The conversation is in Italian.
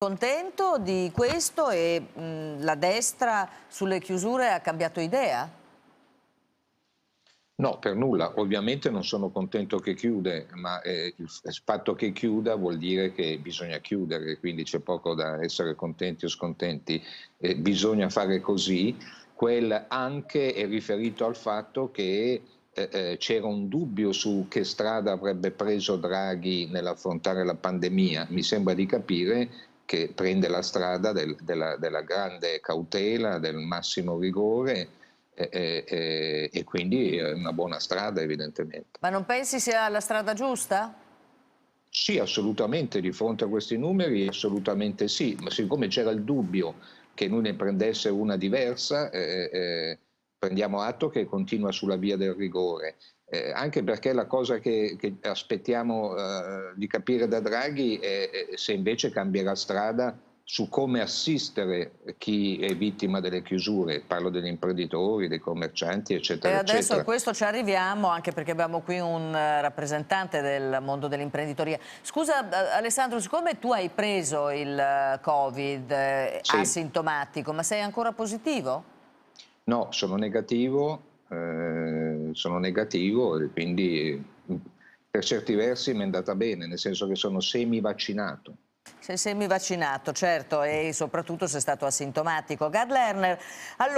Contento di questo e mh, la destra sulle chiusure ha cambiato idea? No, per nulla. Ovviamente non sono contento che chiude, ma eh, il fatto che chiuda vuol dire che bisogna chiudere, quindi c'è poco da essere contenti o scontenti. Eh, bisogna fare così. Quel anche è riferito al fatto che eh, eh c'era un dubbio su che strada avrebbe preso Draghi nell'affrontare la pandemia. Mi sembra di capire che prende la strada del, della, della, grande cautela, del massimo rigore. E, e, e quindi è una buona strada evidentemente. Ma non pensi sia la strada giusta? Sì, assolutamente, di fronte a questi numeri assolutamente sì, ma siccome c'era il dubbio che lui ne prendesse una diversa, eh, eh, prendiamo atto che continua sulla via del rigore, eh, anche perché la cosa che, che aspettiamo eh, di capire da Draghi è se invece cambierà strada su come assistere chi è vittima delle chiusure, parlo degli imprenditori, dei commercianti, eccetera. E adesso eccetera. a questo ci arriviamo, anche perché abbiamo qui un eh, rappresentante del mondo dell'imprenditoria. Scusa eh, Alessandro, siccome tu hai preso il eh, Covid sì. asintomatico, ma sei ancora positivo? No, sono negativo, eh, sono negativo e quindi mm, per certi versi mi è andata bene, nel senso che sono semi vaccinato. Sei vaccinato, certo, e soprattutto se è stato asintomatico. Gad Lerner, allora...